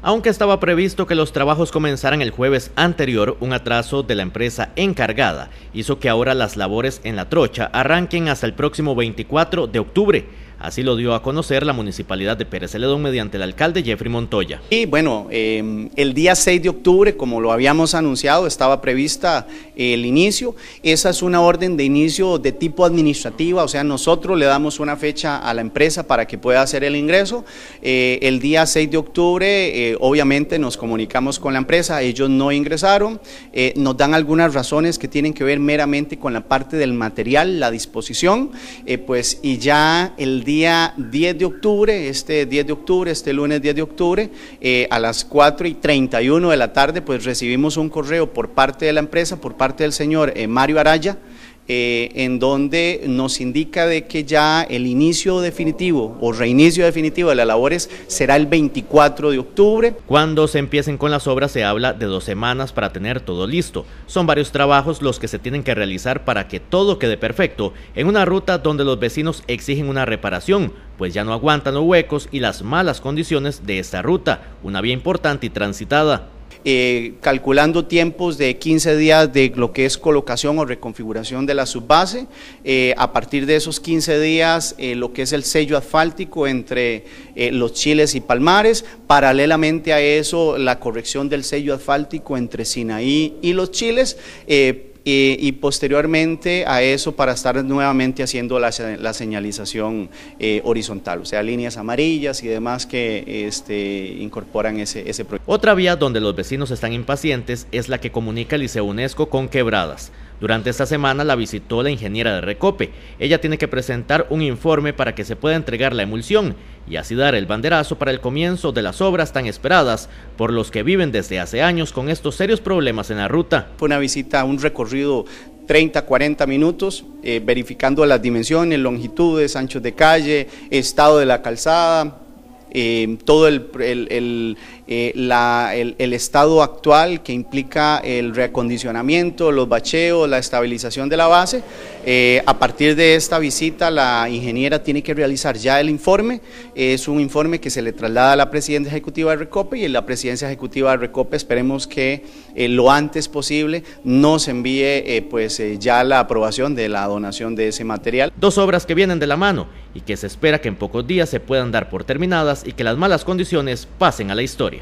Aunque estaba previsto que los trabajos comenzaran el jueves anterior, un atraso de la empresa encargada hizo que ahora las labores en la trocha arranquen hasta el próximo 24 de octubre. Así lo dio a conocer la municipalidad de Pérez Celedón mediante el alcalde Jeffrey Montoya. Y bueno, em, el día 6 de octubre, como lo habíamos anunciado, estaba prevista el inicio. Esa es una orden de inicio de tipo administrativa, o sea, nosotros le damos una fecha a la empresa para que pueda hacer el ingreso. Eh, el día 6 de octubre, eh, obviamente, nos comunicamos con la empresa, ellos no ingresaron, eh, nos dan algunas razones que tienen que ver meramente con la parte del material, la disposición, pues y ya el día 10 de octubre, este 10 de octubre, este lunes 10 de octubre, eh, a las 4 y 31 de la tarde, pues recibimos un correo por parte de la empresa, por parte del señor eh, Mario Araya, eh, en donde nos indica de que ya el inicio definitivo o reinicio definitivo de las labores será el 24 de octubre. Cuando se empiecen con las obras se habla de dos semanas para tener todo listo. Son varios trabajos los que se tienen que realizar para que todo quede perfecto en una ruta donde los vecinos exigen una reparación, pues ya no aguantan los huecos y las malas condiciones de esta ruta, una vía importante y transitada. Eh, calculando tiempos de 15 días de lo que es colocación o reconfiguración de la subbase. Eh, a partir de esos 15 días, eh, lo que es el sello asfáltico entre los chiles y palmares. Paralelamente a eso, la corrección del sello asfáltico entre Sinaí y los chiles y, posteriormente a eso para estar nuevamente haciendo la, señalización eh, horizontal, o sea, líneas amarillas y demás que este, incorporan ese, ese proyecto. Otra vía donde los vecinos están impacientes es la que comunica el Liceo UNESCO con Quebradas. Durante esta semana la visitó la ingeniera de Recope. Ella tiene que presentar un informe para que se pueda entregar la emulsión y así dar el banderazo para el comienzo de las obras tan esperadas por los que viven desde hace años con estos serios problemas en la ruta. Fue una visita, un recorrido 30, 40 minutos, eh, verificando las dimensiones, longitudes, anchos de calle, estado de la calzada, eh, todo el, eh, el, estado actual que implica el reacondicionamiento, los bacheos, la estabilización de la base. Eh, a partir de esta visita la ingeniera tiene que realizar ya el informe, es un informe que se le traslada a la presidencia ejecutiva de Recope y en la presidencia ejecutiva de Recope esperemos que eh, lo antes posible nos envíe pues ya la aprobación de la donación de ese material. Dos obras que vienen de la mano y que se espera que en pocos días se puedan dar por terminadas y que las malas condiciones pasen a la historia.